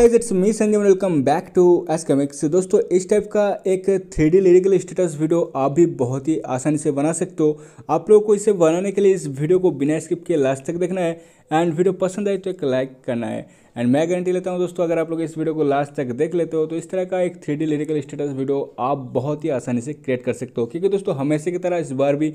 it's me Sanjay welcome back to S comics दोस्तों इस type का एक three D lyrical status video आप भी बहुत ही आसानी से बना सकते हो आप लोगों को इसे बनाने के लिए इस वीडियो को बिना स्किप किए लास्ट तक देखना है एंड वीडियो पसंद आए तो एक लाइक करना है एंड मैं गारंटी लेता हूँ दोस्तों अगर आप लोग इस वीडियो को लास्ट तक देख लेते हो तो इस तरह का एक three D lyrical status video आप बहुत ही आसानी से क्रिएट कर सकते हो क्योंकि दोस्तों हमेशा की तरह इस बार भी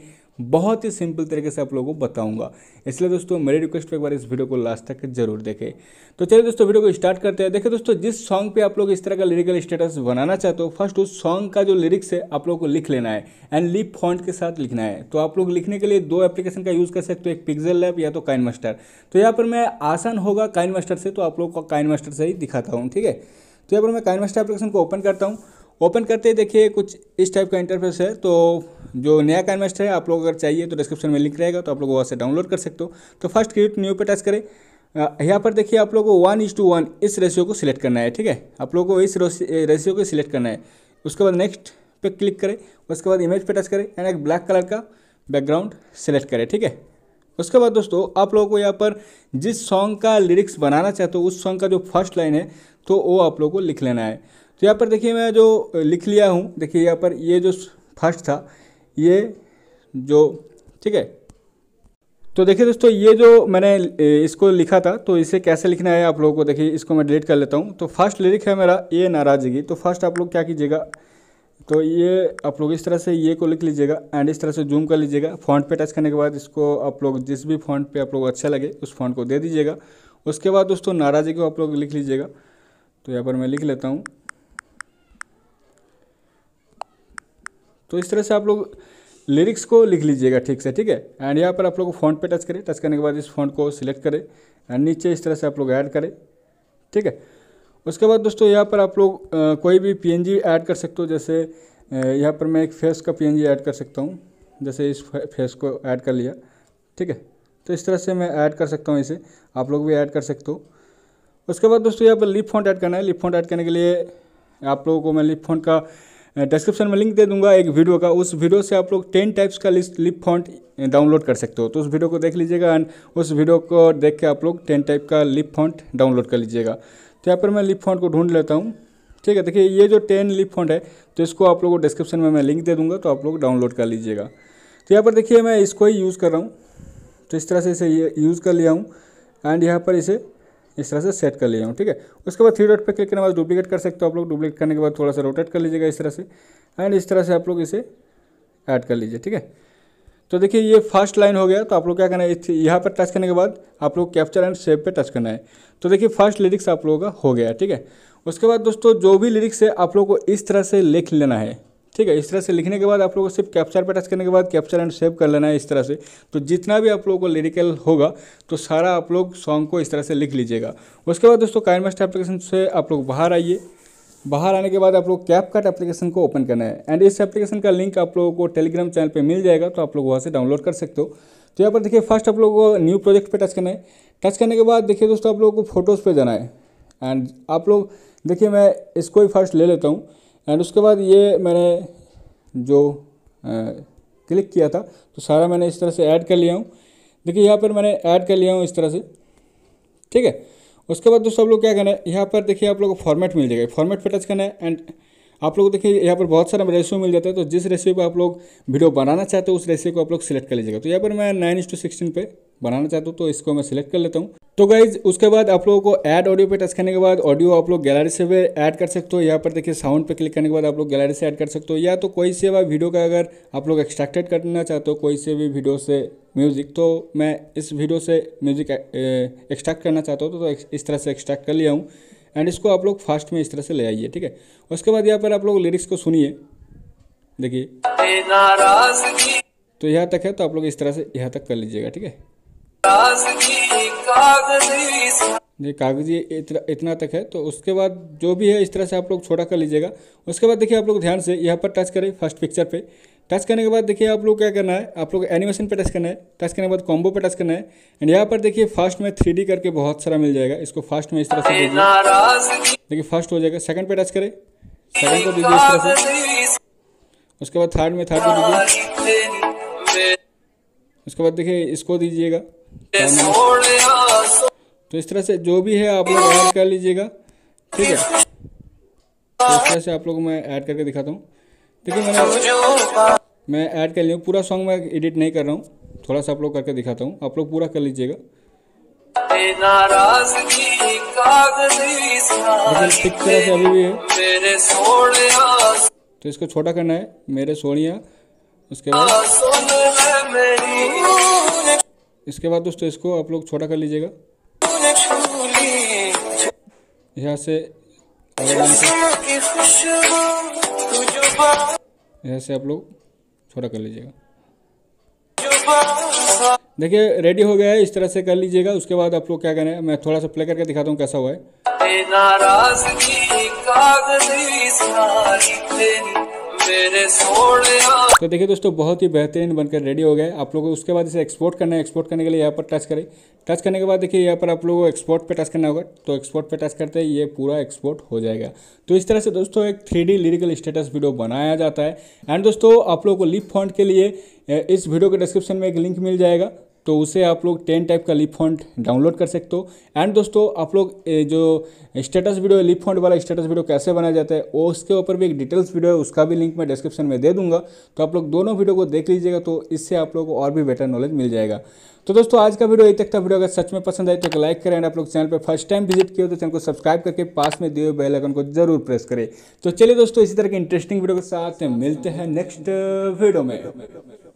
बहुत ही सिंपल तरीके से आप लोगों को बताऊंगा इसलिए दोस्तों मेरी रिक्वेस्ट पर एक बार इस वीडियो को लास्ट तक जरूर देखें तो चलिए दोस्तों वीडियो को स्टार्ट करते हैं देखिए दोस्तों जिस सॉन्ग पे आप लोग इस तरह का लिरिकल स्टेटस बनाना चाहते हो फर्स्ट उस सॉन्ग का जो लिरिक्स है आप लोग को लिख लेना है एंड लिप फॉन्ट के साथ लिखना है तो आप लोग लिखने के लिए दो एप्लीकेशन का यूज़ कर सकते हो एक पिक्जल लैप या तो काइन मास्टर तो यहाँ पर मैं आसान होगा काइन मास्टर से तो आप लोग को काइन मास्टर से ही दिखाता हूँ ठीक है तो यहाँ पर मैं काइन मास्टर एप्लीकेशन को ओपन करता हूँ ओपन करते ही देखिए कुछ इस टाइप का इंटरफेस है तो जो नया काइन मास्टर है आप लोग अगर चाहिए तो डिस्क्रिप्शन में लिंक रहेगा तो आप लोग वहाँ से डाउनलोड कर सकते हो तो फर्स्ट क्रिएट न्यू पे टच करें यहाँ पर देखिए आप लोग को वन इज टू वन इस रेशियो को सिलेक्ट करना है ठीक है आप लोग को इस रेशियो को सिलेक्ट करना है उसके बाद नेक्स्ट पे क्लिक करें उसके बाद इमेज पे टच करें एंड एक ब्लैक कलर का बैकग्राउंड सेलेक्ट करें ठीक है उसके बाद दोस्तों आप लोगों को यहाँ पर जिस सॉन्ग का लिरिक्स बनाना चाहते हो तो उस सॉन्ग का जो फर्स्ट लाइन है तो वो आप लोगों को लिख लेना है तो यहाँ पर देखिए मैं जो लिख लिया हूँ देखिए यहाँ पर ये जो फर्स्ट था ये जो ठीक है तो देखिए दोस्तों ये जो मैंने इसको लिखा था तो इसे कैसे लिखना है आप लोगों को देखिए इसको मैं डिलीट कर लेता हूँ तो फर्स्ट लिरिक है मेरा ये नाराज़गी तो फर्स्ट आप लोग क्या कीजिएगा तो ये आप लोग इस तरह से ये को लिख लीजिएगा एंड इस तरह से जूम कर लीजिएगा फॉन्ट पे टच करने के बाद इसको आप लोग जिस भी फॉन्ट पे आप लोग अच्छा लगे उस फॉन्ट को दे दीजिएगा उसके बाद दोस्तों नाराज़ी को आप लोग लिख लीजिएगा तो यहाँ पर मैं लिख लेता हूँ तो इस तरह से आप लोग लिरिक्स को लिख लीजिएगा ठीक से ठीक है एंड यहाँ पर आप लोग फॉन्ट पे टच करें टच करने के बाद इस फॉन्ट को सिलेक्ट करें एंड नीचे इस तरह से आप लोग ऐड करें ठीक है उसके बाद दोस्तों यहाँ पर आप लोग कोई भी पी ऐड कर सकते हो जैसे यहाँ पर मैं एक फेस का पी ऐड कर सकता हूँ जैसे इस फेस को ऐड कर लिया ठीक है तो इस तरह से मैं ऐड कर सकता हूँ इसे आप लोग भी ऐड कर सकते हो उसके बाद दोस्तों यहाँ पर लिप फॉन्ट ऐड करना है लिप फॉन्ट ऐड करने के लिए आप लोगों को मैं लिप फॉन्ट का डिस्क्रिप्शन में लिंक दे दूंगा एक वीडियो का उस वीडियो से आप लोग टेन टाइप्स का लिस्ट लिप फॉन्ट डाउनलोड कर सकते हो तो उस वीडियो को देख लीजिएगा एंड उस वीडियो को देख के आप लोग टेन टाइप का लिप फॉन्ट डाउनलोड कर लीजिएगा तो यहाँ पर मैं लिप फॉन्ट को ढूंढ लेता हूँ ठीक है देखिए ये जो टेन लिप फॉन्ट है तो इसको आप लोगों को डिस्क्रिप्शन में मैं लिंक दे दूँगा तो आप लोग डाउनलोड कर लीजिएगा तो यहाँ पर देखिए मैं इसको ही यूज़ कर रहा हूँ तो इस तरह से इसे यूज़ कर लिया हूँ एंड यहाँ पर इसे इस तरह से सेट कर लिया हूँ ठीक है उसके बाद थ्री डॉट पर क्लिक करने के बाद डुप्लीकेट कर सकते हो आप लोग डुप्लीकेट करने के बाद थोड़ा सा रोटेट कर लीजिएगा इस तरह से एंड इस तरह से आप लोग इसे ऐड कर लीजिए ठीक है तो देखिए ये फर्स्ट लाइन हो गया तो आप लोग क्या करना है यहाँ पर टच करने के बाद आप लोग कैप्चर एंड सेव पे टच करना है तो देखिए फर्स्ट लिरिक्स आप लोगों का हो गया ठीक है उसके बाद दोस्तों जो भी लिरिक्स है आप लोग को इस तरह से लिख लेना है ठीक है इस तरह से लिखने के बाद आप लोगों को सिर्फ कैप्चर पर टच करने के बाद कैप्चर एंड सेव कर लेना है इस तरह से तो जितना भी आप लोगों को लिरिकल होगा तो सारा आप लोग सॉन्ग को इस तरह से लिख लीजिएगा उसके बाद दोस्तों काइन एप्लीकेशन से आप लोग बाहर आइए बाहर आने के बाद आप लोग कैप कट एप्लीकेशन को ओपन करना है एंड इस एप्लीकेशन का लिंक आप लोगों को टेलीग्राम चैनल पे मिल जाएगा तो आप लोग वहाँ से डाउनलोड कर सकते हो तो यहाँ पर देखिए फर्स्ट आप लोगों को न्यू प्रोजेक्ट पे टच करना है टच करने के बाद देखिए दोस्तों आप लोगों को फोटोज़ पर जाना है एंड आप लोग देखिए मैं इसको ही फर्स्ट ले लेता हूँ एंड उसके बाद ये मैंने जो क्लिक किया था तो सारा मैंने इस तरह से ऐड कर लिया हूँ देखिए यहाँ पर मैंने ऐड कर लिया हूँ इस तरह से ठीक है उसके बाद दोस्तों आप लोग क्या करना है यहाँ पर देखिए आप लोग को फॉर्मेट मिल जाएगा फॉर्मेट पर टच करना है एंड आप लोग देखिए यहाँ पर बहुत सारा रेशियो मिल जाता है तो जिस रेशियो पर आप लोग वीडियो बनाना चाहते हो उस रेशियो को आप लोग सिलेक्ट कर लीजिएगा तो यहाँ पर मैं नाइन इंस टू सिक्सटीन पर बनाना चाहता हूँ तो इसको मैं सिलेक्ट कर लेता हूँ तो गाइज उसके बाद आप लोगों को ऐड ऑडियो पे टच करने के बाद ऑडियो आप लोग गैलरी से भी ऐड कर सकते हो यहाँ पर देखिए साउंड पे क्लिक करने के बाद आप लोग गैलरी से ऐड कर सकते हो या तो कोई से भी वीडियो का अगर आप लोग एक्सट्रैक्टेड करना चाहते हो कोई से भी वीडियो से म्यूज़िक तो मैं इस वीडियो से म्यूज़िक एक्सट्रैक्ट करना चाहता हूँ तो, तो इस तरह से एक्सट्रैक्ट कर लिया हूँ एंड इसको आप लोग फास्ट में इस तरह से ले आइए ठीक है उसके बाद यहाँ पर आप लोग लिरिक्स को सुनिए देखिए तो यहाँ तक है तो आप लोग इस तरह से यहाँ तक कर लीजिएगा ठीक है ये कागजी इतना तक है तो उसके बाद जो भी है इस तरह से आप लोग छोटा कर लीजिएगा उसके बाद देखिए आप लोग ध्यान से यहाँ पर टच करें फर्स्ट पिक्चर पे टच करने के बाद देखिए आप लोग क्या करना है आप लोग एनिमेशन पे टच करना है टच करने के बाद कॉम्बो पे टच करना है एंड यहाँ पर देखिए फर्स्ट में थ्री करके बहुत सारा मिल जाएगा इसको फर्स्ट में इस तरह से देखिए फर्स्ट हो जाएगा सेकंड पे टच करें सेकंड को दीजिए इस तरह से उसके बाद थर्ड में थर्ड को दीजिए उसके बाद देखिए इसको दीजिएगा तो इस तरह से जो भी है आप लोग ऐड कर लीजिएगा ठीक है तो इस तरह से आप लोग मैं ऐड करके दिखाता हूँ देखिए मैंने मैं ऐड कर लिया पूरा सॉन्ग मैं एडिट नहीं कर रहा हूँ थोड़ा सा आप लोग करके दिखाता हूँ आप लोग पूरा कर लीजिएगा से अभी भी है तो इसको छोटा करना है मेरे सोनिया उसके बाद इसके बाद दोस्तों इसको आप लोग छोटा कर लीजिएगा यहाँ से यहाँ से आप लोग छोटा कर लीजिएगा देखिए रेडी हो गया है इस तरह से कर लीजिएगा उसके बाद आप लोग क्या करें मैं थोड़ा सा प्ले करके दिखाता हूँ कैसा हुआ है तो देखिए दोस्तों बहुत ही बेहतरीन बनकर रेडी हो गए आप लोग उसके बाद इसे एक्सपोर्ट करना है एक्सपोर्ट करने के लिए यहाँ पर टच करें टच करने के बाद देखिए यहाँ पर आप लोगों को एक्सपोर्ट पे टच करना होगा तो एक्सपोर्ट पे टच करते ही ये पूरा एक्सपोर्ट हो जाएगा तो इस तरह से दोस्तों एक थ्री लिरिकल स्टेटस वीडियो बनाया जाता है एंड दोस्तों आप लोगों को लिप फॉन्ट के लिए इस वीडियो के डिस्क्रिप्शन में एक लिंक मिल जाएगा तो उसे आप लोग टेन टाइप का लिप फॉन्ट डाउनलोड कर सकते हो एंड दोस्तों आप लोग जो स्टेटस वीडियो लिप फॉन्ट वाला स्टेटस वीडियो कैसे बनाया जाता है वो उसके ऊपर भी एक डिटेल्स वीडियो है उसका भी लिंक मैं डिस्क्रिप्शन में दे दूंगा तो आप लोग दोनों वीडियो को देख लीजिएगा तो इससे आप लोग को और भी बेटर नॉलेज मिल जाएगा तो दोस्तों आज का वीडियो ये तक था वीडियो अगर सच में पसंद आए तो लाइक करें एंड आप लोग चैनल पर फर्स्ट टाइम विजिट किए तो चैनल को सब्सक्राइब करके पास में दिए हुए बेल आइकन को जरूर प्रेस करें तो चलिए दोस्तों इसी तरह के इंटरेस्टिंग वीडियो के साथ मिलते हैं नेक्स्ट वीडियो में